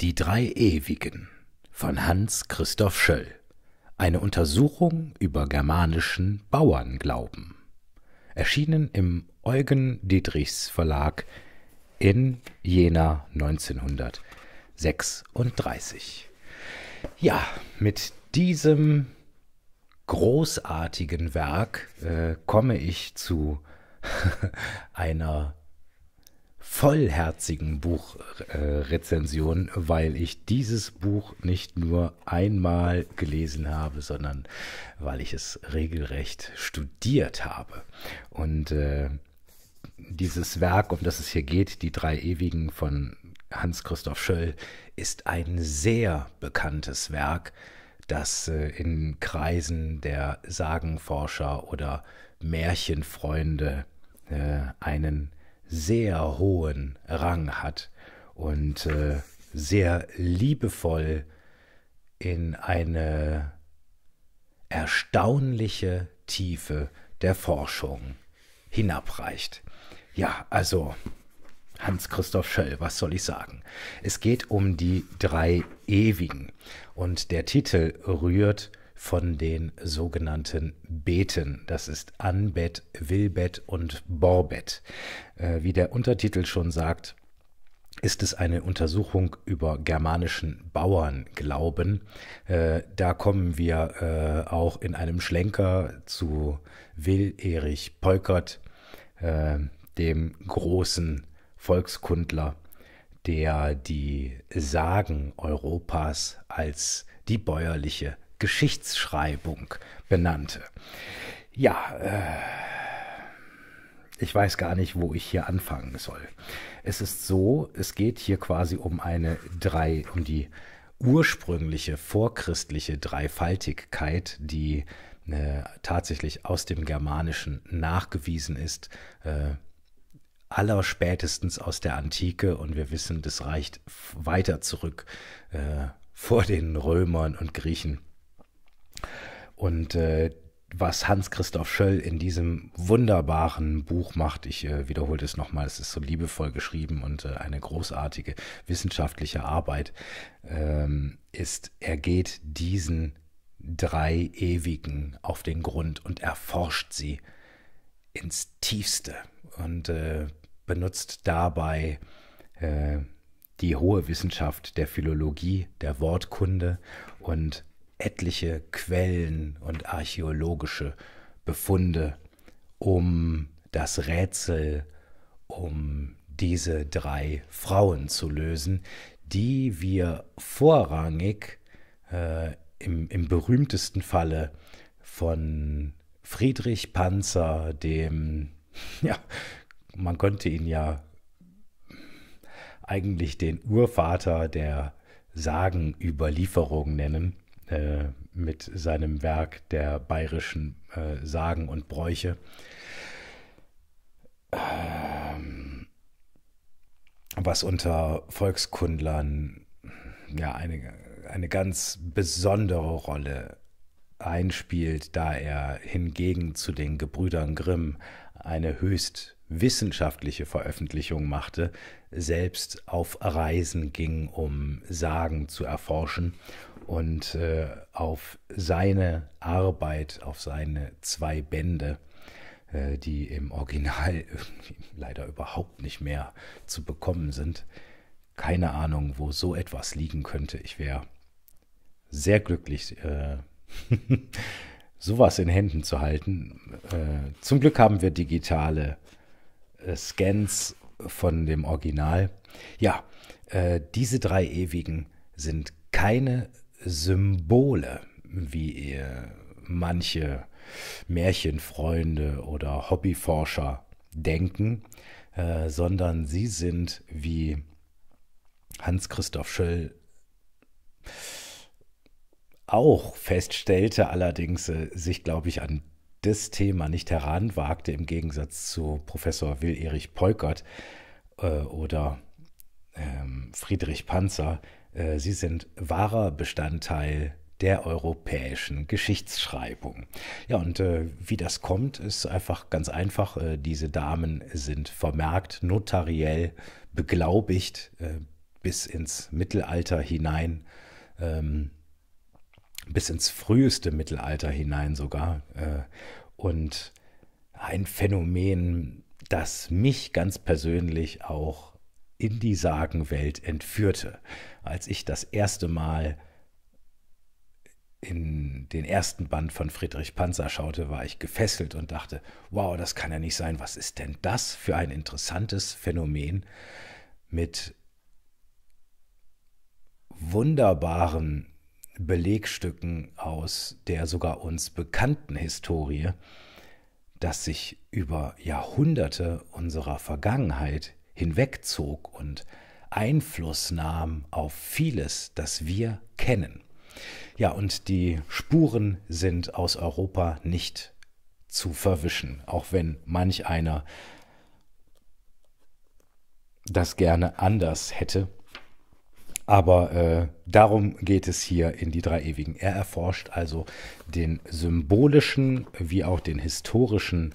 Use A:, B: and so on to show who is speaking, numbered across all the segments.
A: Die drei Ewigen von Hans Christoph Schöll. Eine Untersuchung über germanischen Bauernglauben. Erschienen im Eugen Dietrichs Verlag in Jena 1936. Ja, mit diesem großartigen Werk äh, komme ich zu einer vollherzigen Buchrezension, äh, weil ich dieses Buch nicht nur einmal gelesen habe, sondern weil ich es regelrecht studiert habe. Und äh, dieses Werk, um das es hier geht, Die drei Ewigen von Hans-Christoph Schöll, ist ein sehr bekanntes Werk, das äh, in Kreisen der Sagenforscher oder Märchenfreunde äh, einen sehr hohen Rang hat und äh, sehr liebevoll in eine erstaunliche Tiefe der Forschung hinabreicht. Ja, also Hans-Christoph Schöll, was soll ich sagen? Es geht um die drei Ewigen und der Titel rührt von den sogenannten Beten. Das ist Anbet, Wilbet und Borbet. Äh, wie der Untertitel schon sagt, ist es eine Untersuchung über germanischen Bauernglauben. Äh, da kommen wir äh, auch in einem Schlenker zu Will Erich Polkert, dem großen Volkskundler, der die Sagen Europas als die bäuerliche Geschichtsschreibung benannte. Ja, äh, ich weiß gar nicht, wo ich hier anfangen soll. Es ist so, es geht hier quasi um eine drei, um die ursprüngliche vorchristliche Dreifaltigkeit, die äh, tatsächlich aus dem Germanischen nachgewiesen ist, äh, allerspätestens aus der Antike und wir wissen, das reicht weiter zurück äh, vor den Römern und Griechen und äh, was Hans-Christoph Schöll in diesem wunderbaren Buch macht. Ich äh, wiederhole es nochmal, es ist so liebevoll geschrieben und äh, eine großartige wissenschaftliche Arbeit ähm, ist, er geht diesen drei Ewigen auf den Grund und erforscht sie ins Tiefste und äh, benutzt dabei äh, die hohe Wissenschaft der Philologie, der Wortkunde und etliche Quellen und archäologische Befunde um das Rätsel, um diese drei Frauen zu lösen, die wir vorrangig äh, im, im berühmtesten Falle von Friedrich Panzer, dem, ja, man könnte ihn ja eigentlich den Urvater der Sagenüberlieferung nennen, äh, mit seinem Werk der bayerischen äh, Sagen und Bräuche. Ähm, was unter Volkskundlern ja eine, eine ganz besondere Rolle einspielt, da er hingegen zu den Gebrüdern Grimm eine höchst wissenschaftliche Veröffentlichung machte, selbst auf Reisen ging, um Sagen zu erforschen und äh, auf seine Arbeit, auf seine zwei Bände, äh, die im Original leider überhaupt nicht mehr zu bekommen sind. Keine Ahnung, wo so etwas liegen könnte. Ich wäre sehr glücklich, äh, sowas in Händen zu halten. Äh, zum Glück haben wir digitale äh, Scans von dem Original. Ja, äh, diese drei Ewigen sind keine Symbole, wie ihr manche Märchenfreunde oder Hobbyforscher denken, äh, sondern sie sind wie Hans-Christoph Schöll auch feststellte, allerdings äh, sich, glaube ich, an das Thema nicht heranwagte, im Gegensatz zu Professor Will-Erich Peukert äh, oder ähm, Friedrich Panzer, äh, sie sind wahrer Bestandteil der europäischen Geschichtsschreibung. Ja, und äh, wie das kommt, ist einfach ganz einfach. Äh, diese Damen sind vermerkt, notariell beglaubigt äh, bis ins Mittelalter hinein, ähm, bis ins früheste Mittelalter hinein sogar. Äh, und ein Phänomen, das mich ganz persönlich auch in die Sagenwelt entführte. Als ich das erste Mal in den ersten Band von Friedrich Panzer schaute, war ich gefesselt und dachte, wow, das kann ja nicht sein, was ist denn das für ein interessantes Phänomen mit wunderbaren Belegstücken aus der sogar uns bekannten Historie, dass sich über Jahrhunderte unserer Vergangenheit hinwegzog und Einfluss nahm auf vieles, das wir kennen. Ja, und die Spuren sind aus Europa nicht zu verwischen, auch wenn manch einer das gerne anders hätte. Aber äh, darum geht es hier in die drei ewigen. Er erforscht also den symbolischen wie auch den historischen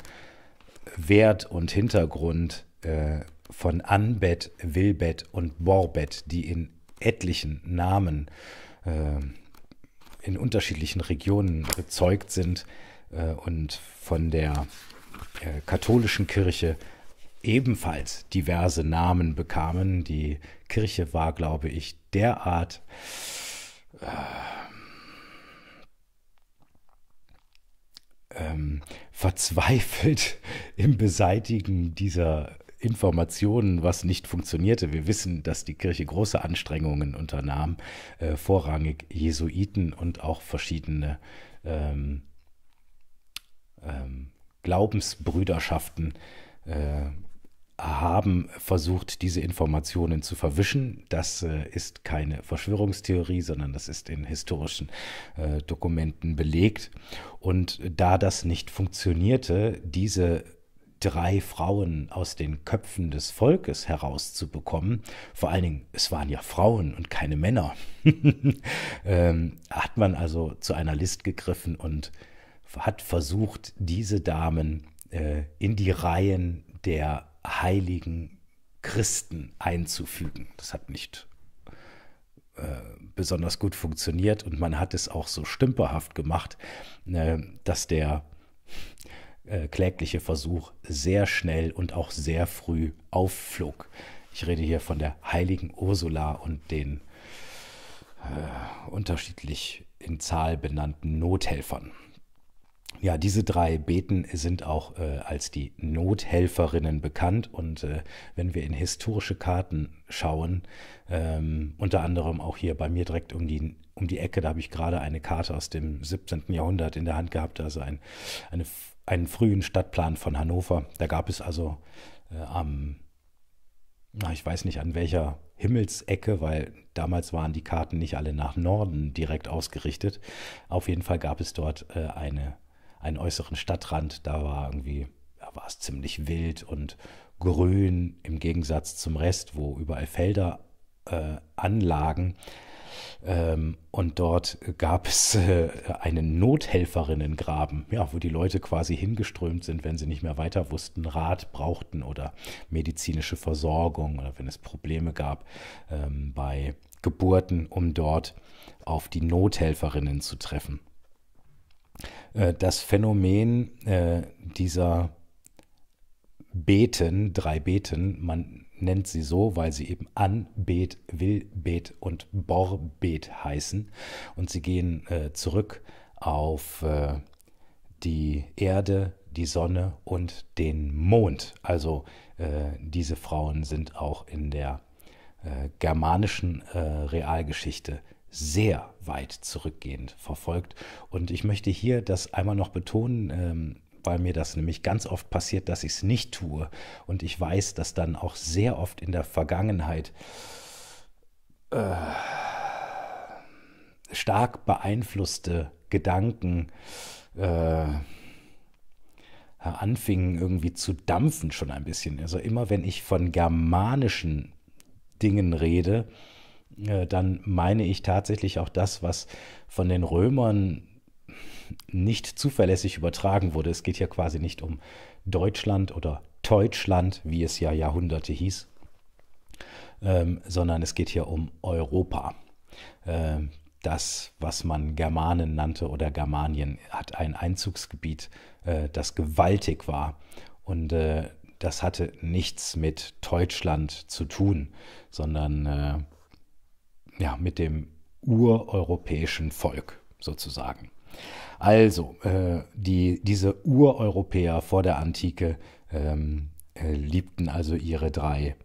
A: Wert und Hintergrund äh, von Anbet, Wilbet und Borbet, die in etlichen Namen äh, in unterschiedlichen Regionen bezeugt sind äh, und von der äh, katholischen Kirche ebenfalls diverse Namen bekamen. Die Kirche war, glaube ich, derart äh, ähm, verzweifelt im Beseitigen dieser Informationen, was nicht funktionierte. Wir wissen, dass die Kirche große Anstrengungen unternahm, äh, vorrangig Jesuiten und auch verschiedene ähm, ähm, Glaubensbrüderschaften äh, haben versucht, diese Informationen zu verwischen. Das äh, ist keine Verschwörungstheorie, sondern das ist in historischen äh, Dokumenten belegt. Und da das nicht funktionierte, diese drei Frauen aus den Köpfen des Volkes herauszubekommen, vor allen Dingen, es waren ja Frauen und keine Männer, ähm, hat man also zu einer List gegriffen und hat versucht, diese Damen äh, in die Reihen der heiligen Christen einzufügen. Das hat nicht äh, besonders gut funktioniert und man hat es auch so stümperhaft gemacht, äh, dass der äh, klägliche Versuch sehr schnell und auch sehr früh aufflog. Ich rede hier von der heiligen Ursula und den äh, unterschiedlich in Zahl benannten Nothelfern. Ja, diese drei Beten sind auch äh, als die Nothelferinnen bekannt und äh, wenn wir in historische Karten schauen, ähm, unter anderem auch hier bei mir direkt um die, um die Ecke, da habe ich gerade eine Karte aus dem 17. Jahrhundert in der Hand gehabt, also ein, eine einen frühen Stadtplan von Hannover. Da gab es also äh, am, na, ich weiß nicht an welcher Himmelsecke, weil damals waren die Karten nicht alle nach Norden direkt ausgerichtet. Auf jeden Fall gab es dort äh, eine, einen äußeren Stadtrand. Da war irgendwie, da war es ziemlich wild und grün im Gegensatz zum Rest, wo überall Felder äh, anlagen. Ähm, und dort gab es äh, einen Nothelferinnengraben, ja, wo die Leute quasi hingeströmt sind, wenn sie nicht mehr weiter wussten, Rat brauchten oder medizinische Versorgung oder wenn es Probleme gab ähm, bei Geburten, um dort auf die Nothelferinnen zu treffen. Äh, das Phänomen äh, dieser Beten, drei Beten, man nennt sie so, weil sie eben Anbet, Willbet und Borbet heißen. Und sie gehen äh, zurück auf äh, die Erde, die Sonne und den Mond. Also äh, diese Frauen sind auch in der äh, germanischen äh, Realgeschichte sehr weit zurückgehend verfolgt. Und ich möchte hier das einmal noch betonen, ähm, weil mir das nämlich ganz oft passiert, dass ich es nicht tue. Und ich weiß, dass dann auch sehr oft in der Vergangenheit äh, stark beeinflusste Gedanken äh, anfingen irgendwie zu dampfen schon ein bisschen. Also immer wenn ich von germanischen Dingen rede, äh, dann meine ich tatsächlich auch das, was von den Römern nicht zuverlässig übertragen wurde. Es geht hier quasi nicht um Deutschland oder Deutschland, wie es ja Jahrhunderte hieß, ähm, sondern es geht hier um Europa. Ähm, das, was man Germanen nannte oder Germanien, hat ein Einzugsgebiet, äh, das gewaltig war. Und äh, das hatte nichts mit Deutschland zu tun, sondern äh, ja, mit dem ureuropäischen Volk sozusagen. Also, äh, die, diese Ureuropäer vor der Antike ähm, äh, liebten also ihre drei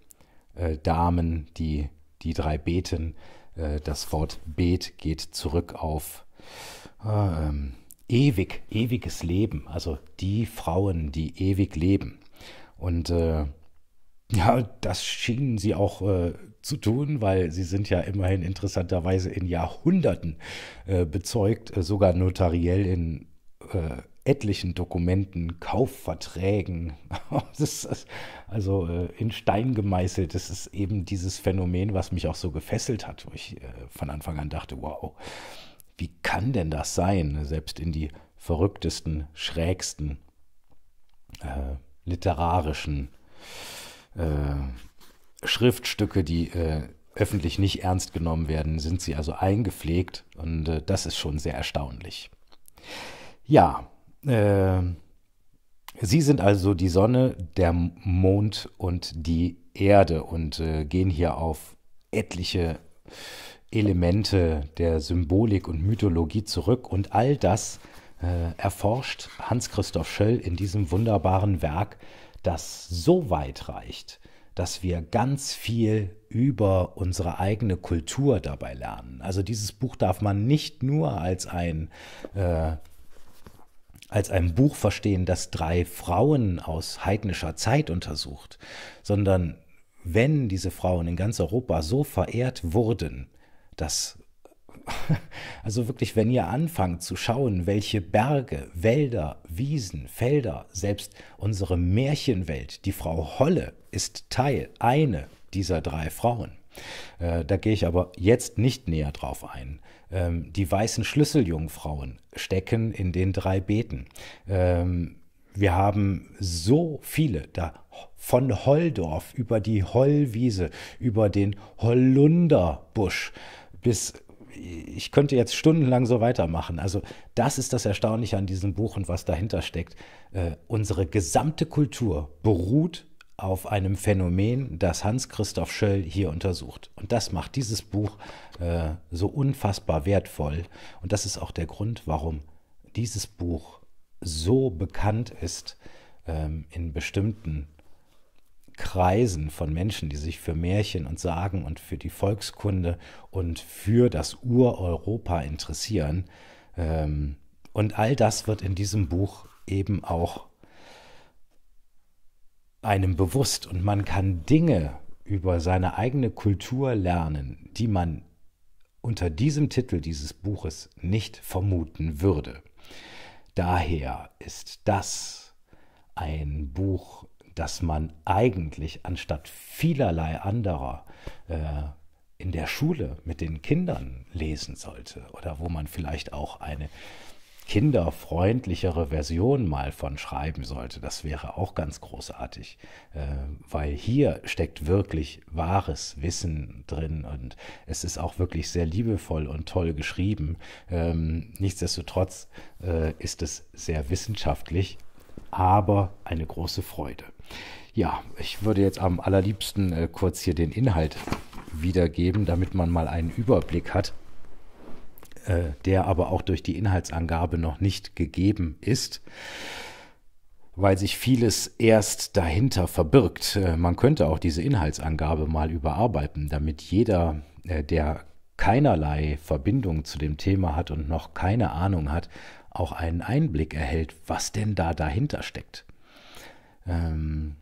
A: äh, Damen, die, die drei Beten. Äh, das Wort Bet geht zurück auf äh, ähm, ewig, ewiges Leben, also die Frauen, die ewig leben. Und äh, ja, das schienen sie auch zu tun, weil sie sind ja immerhin interessanterweise in Jahrhunderten äh, bezeugt, äh, sogar notariell in äh, etlichen Dokumenten, Kaufverträgen. ist, also äh, in Stein gemeißelt. Das ist eben dieses Phänomen, was mich auch so gefesselt hat, wo ich äh, von Anfang an dachte, wow, wie kann denn das sein? Selbst in die verrücktesten, schrägsten, literarischen äh, Schriftstücke, die äh, öffentlich nicht ernst genommen werden, sind sie also eingepflegt und äh, das ist schon sehr erstaunlich. Ja, äh, sie sind also die Sonne, der Mond und die Erde und äh, gehen hier auf etliche Elemente der Symbolik und Mythologie zurück und all das äh, erforscht Hans-Christoph Schöll in diesem wunderbaren Werk, das so weit reicht, dass wir ganz viel über unsere eigene Kultur dabei lernen. Also dieses Buch darf man nicht nur als ein äh, als ein Buch verstehen, das drei Frauen aus heidnischer Zeit untersucht, sondern wenn diese Frauen in ganz Europa so verehrt wurden, dass also wirklich, wenn ihr anfangt zu schauen, welche Berge, Wälder, Wiesen, Felder, selbst unsere Märchenwelt, die Frau Holle, ist Teil eine dieser drei Frauen. Äh, da gehe ich aber jetzt nicht näher drauf ein. Ähm, die weißen Schlüsseljungfrauen stecken in den drei Beeten. Ähm, wir haben so viele, da von Holldorf über die Hollwiese, über den Hollunderbusch bis ich könnte jetzt stundenlang so weitermachen. Also das ist das Erstaunliche an diesem Buch und was dahinter steckt. Äh, unsere gesamte Kultur beruht auf einem Phänomen, das Hans-Christoph Schöll hier untersucht. Und das macht dieses Buch äh, so unfassbar wertvoll. Und das ist auch der Grund, warum dieses Buch so bekannt ist ähm, in bestimmten Kreisen von Menschen, die sich für Märchen und Sagen und für die Volkskunde und für das Ureuropa interessieren. Ähm, und all das wird in diesem Buch eben auch einem bewusst und man kann Dinge über seine eigene Kultur lernen, die man unter diesem Titel dieses Buches nicht vermuten würde. Daher ist das ein Buch dass man eigentlich anstatt vielerlei anderer äh, in der Schule mit den Kindern lesen sollte oder wo man vielleicht auch eine kinderfreundlichere Version mal von schreiben sollte. Das wäre auch ganz großartig, äh, weil hier steckt wirklich wahres Wissen drin und es ist auch wirklich sehr liebevoll und toll geschrieben. Ähm, Nichtsdestotrotz äh, ist es sehr wissenschaftlich, aber eine große Freude. Ja, ich würde jetzt am allerliebsten äh, kurz hier den Inhalt wiedergeben, damit man mal einen Überblick hat, äh, der aber auch durch die Inhaltsangabe noch nicht gegeben ist, weil sich vieles erst dahinter verbirgt. Äh, man könnte auch diese Inhaltsangabe mal überarbeiten, damit jeder, äh, der keinerlei Verbindung zu dem Thema hat und noch keine Ahnung hat, auch einen Einblick erhält, was denn da dahinter steckt. Ähm,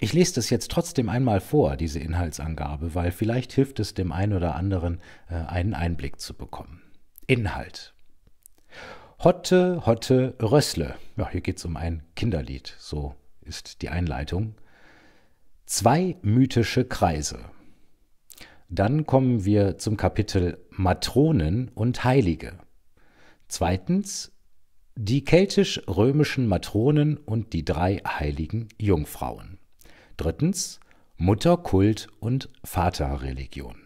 A: ich lese das jetzt trotzdem einmal vor, diese Inhaltsangabe, weil vielleicht hilft es dem einen oder anderen, äh, einen Einblick zu bekommen. Inhalt. Hotte, Hotte, Rössle. Ja, hier geht es um ein Kinderlied, so ist die Einleitung. Zwei mythische Kreise. Dann kommen wir zum Kapitel Matronen und Heilige. Zweitens die keltisch-römischen Matronen und die drei heiligen Jungfrauen. Drittens Mutterkult und Vaterreligion.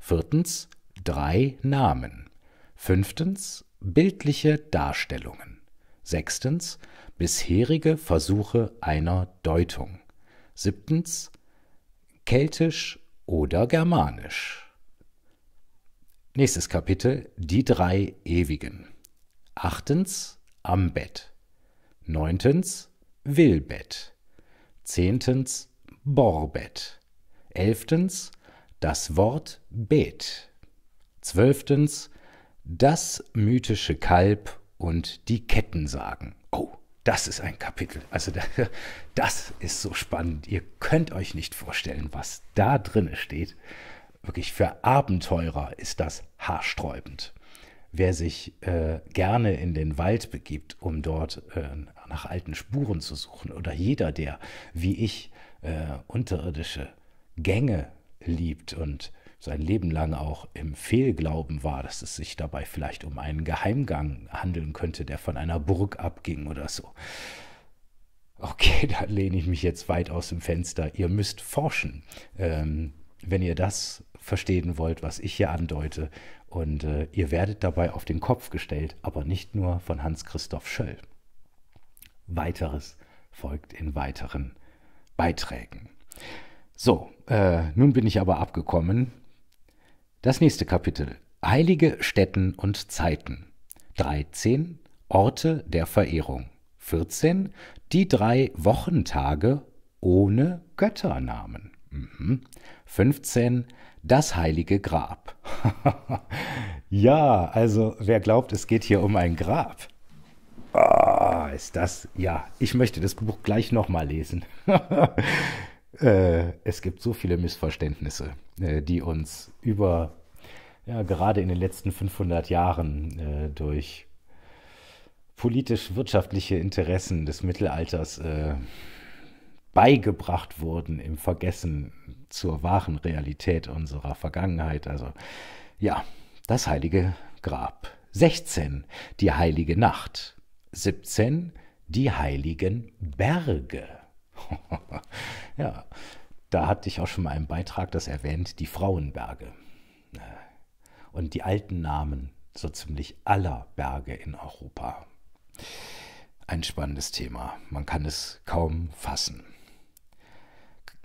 A: Viertens drei Namen. Fünftens bildliche Darstellungen. Sechstens bisherige Versuche einer Deutung. Siebtens keltisch oder germanisch. Nächstes Kapitel Die drei Ewigen. Achtens am Bett. Neuntens Willbett. Zehntens Borbett. Elftens das Wort Bet. Zwölftens das mythische Kalb und die Kettensagen. Oh, das ist ein Kapitel. Also das ist so spannend. Ihr könnt euch nicht vorstellen, was da drin steht. Wirklich für Abenteurer ist das haarsträubend wer sich äh, gerne in den Wald begibt, um dort äh, nach alten Spuren zu suchen, oder jeder, der wie ich äh, unterirdische Gänge liebt und sein Leben lang auch im Fehlglauben war, dass es sich dabei vielleicht um einen Geheimgang handeln könnte, der von einer Burg abging oder so. Okay, da lehne ich mich jetzt weit aus dem Fenster. Ihr müsst forschen. Ähm, wenn ihr das verstehen wollt, was ich hier andeute. Und äh, ihr werdet dabei auf den Kopf gestellt, aber nicht nur von Hans-Christoph Schöll. Weiteres folgt in weiteren Beiträgen. So, äh, nun bin ich aber abgekommen. Das nächste Kapitel. Heilige Stätten und Zeiten. 13. Orte der Verehrung. 14. Die drei Wochentage ohne Götternamen. Mhm. 15. Das heilige Grab. ja, also wer glaubt, es geht hier um ein Grab? Oh, ist das, ja, ich möchte das Buch gleich nochmal lesen. äh, es gibt so viele Missverständnisse, äh, die uns über, ja, gerade in den letzten 500 Jahren äh, durch politisch-wirtschaftliche Interessen des Mittelalters äh, beigebracht wurden im Vergessen zur wahren Realität unserer Vergangenheit. Also ja, das heilige Grab. 16, die heilige Nacht. 17, die heiligen Berge. ja, da hatte ich auch schon mal einen Beitrag das erwähnt, die Frauenberge. Und die alten Namen so ziemlich aller Berge in Europa. Ein spannendes Thema, man kann es kaum fassen.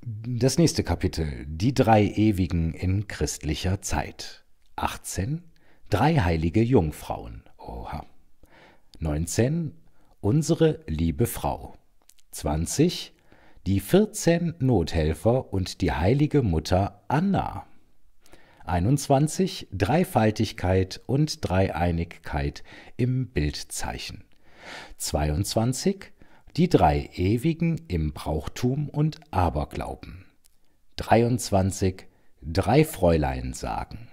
A: Das nächste Kapitel, die drei Ewigen in christlicher Zeit. 18, drei heilige Jungfrauen. Oha. 19, unsere liebe Frau. 20, die 14 Nothelfer und die heilige Mutter Anna. 21, Dreifaltigkeit und Dreieinigkeit im Bildzeichen. 22, die drei Ewigen im Brauchtum und Aberglauben. 23 Drei Fräulein sagen.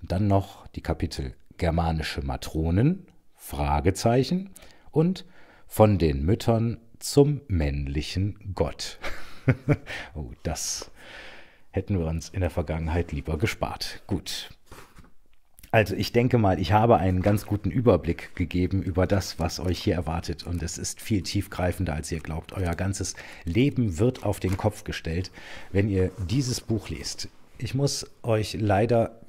A: Und dann noch die Kapitel Germanische Matronen, Fragezeichen und von den Müttern zum männlichen Gott. oh, das hätten wir uns in der Vergangenheit lieber gespart. Gut, also ich denke mal, ich habe einen ganz guten Überblick gegeben über das, was euch hier erwartet. Und es ist viel tiefgreifender, als ihr glaubt. Euer ganzes Leben wird auf den Kopf gestellt, wenn ihr dieses Buch lest. Ich muss euch leider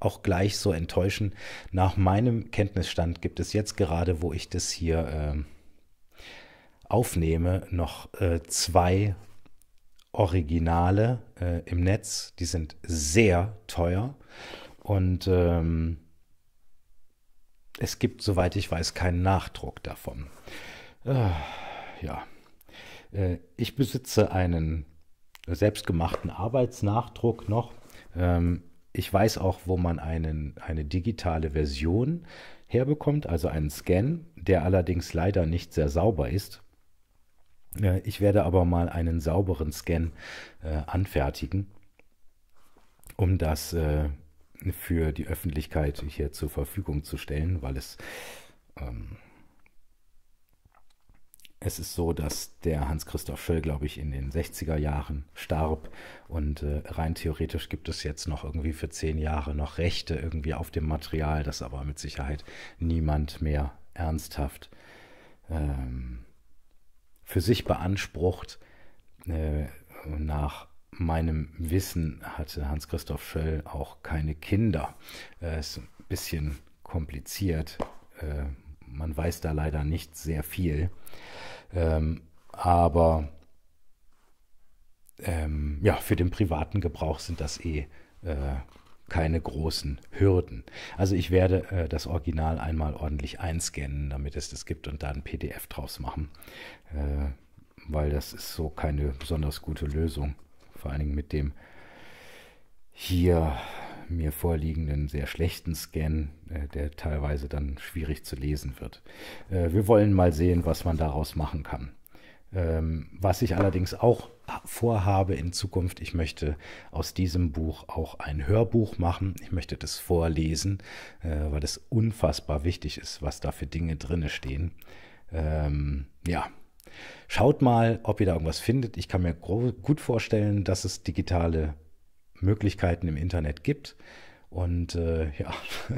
A: auch gleich so enttäuschen. Nach meinem Kenntnisstand gibt es jetzt gerade, wo ich das hier äh, aufnehme, noch äh, zwei Originale äh, im Netz. Die sind sehr teuer. Und ähm, es gibt, soweit ich weiß, keinen Nachdruck davon. Äh, ja. Äh, ich besitze einen selbstgemachten Arbeitsnachdruck noch. Ähm, ich weiß auch, wo man einen, eine digitale Version herbekommt, also einen Scan, der allerdings leider nicht sehr sauber ist. Äh, ich werde aber mal einen sauberen Scan äh, anfertigen, um das äh, für die Öffentlichkeit hier zur Verfügung zu stellen, weil es ähm, es ist so, dass der Hans-Christoph Schöll, glaube ich, in den 60er Jahren starb und äh, rein theoretisch gibt es jetzt noch irgendwie für zehn Jahre noch Rechte irgendwie auf dem Material, das aber mit Sicherheit niemand mehr ernsthaft ähm, für sich beansprucht äh, nach meinem Wissen hatte Hans-Christoph Schöll auch keine Kinder. Äh, ist ein bisschen kompliziert. Äh, man weiß da leider nicht sehr viel. Ähm, aber ähm, ja, für den privaten Gebrauch sind das eh äh, keine großen Hürden. Also ich werde äh, das Original einmal ordentlich einscannen, damit es das gibt und da ein PDF draus machen, äh, weil das ist so keine besonders gute Lösung vor allen Dingen mit dem hier mir vorliegenden sehr schlechten Scan, äh, der teilweise dann schwierig zu lesen wird. Äh, wir wollen mal sehen, was man daraus machen kann. Ähm, was ich allerdings auch vorhabe in Zukunft, ich möchte aus diesem Buch auch ein Hörbuch machen. Ich möchte das vorlesen, äh, weil es unfassbar wichtig ist, was da für Dinge drinne stehen. Ähm, ja, Schaut mal, ob ihr da irgendwas findet. Ich kann mir gut vorstellen, dass es digitale Möglichkeiten im Internet gibt. Und äh, ja,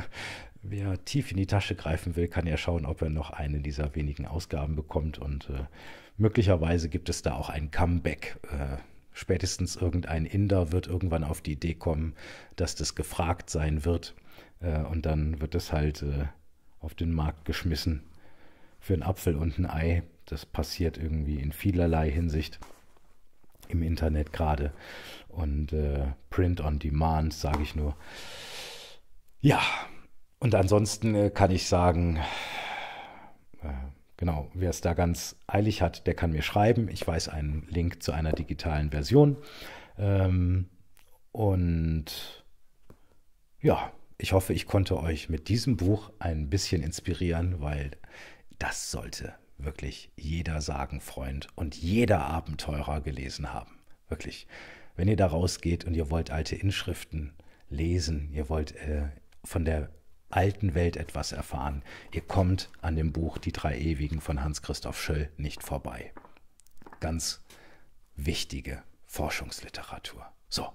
A: wer tief in die Tasche greifen will, kann ja schauen, ob er noch eine dieser wenigen Ausgaben bekommt. Und äh, möglicherweise gibt es da auch ein Comeback. Äh, spätestens irgendein Inder wird irgendwann auf die Idee kommen, dass das gefragt sein wird. Äh, und dann wird es halt äh, auf den Markt geschmissen für einen Apfel und ein Ei das passiert irgendwie in vielerlei Hinsicht im Internet gerade. Und äh, Print on Demand, sage ich nur. Ja, und ansonsten äh, kann ich sagen, äh, genau, wer es da ganz eilig hat, der kann mir schreiben. Ich weiß einen Link zu einer digitalen Version. Ähm, und ja, ich hoffe, ich konnte euch mit diesem Buch ein bisschen inspirieren, weil das sollte wirklich jeder Sagenfreund und jeder Abenteurer gelesen haben. Wirklich. Wenn ihr da rausgeht und ihr wollt alte Inschriften lesen, ihr wollt äh, von der alten Welt etwas erfahren, ihr kommt an dem Buch Die drei Ewigen von Hans-Christoph Schöll nicht vorbei. Ganz wichtige Forschungsliteratur. So,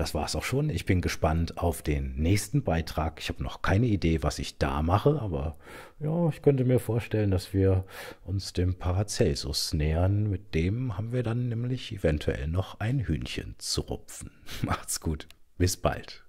A: das war es auch schon. Ich bin gespannt auf den nächsten Beitrag. Ich habe noch keine Idee, was ich da mache, aber ja, ich könnte mir vorstellen, dass wir uns dem Paracelsus nähern. Mit dem haben wir dann nämlich eventuell noch ein Hühnchen zu rupfen. Macht's gut. Bis bald.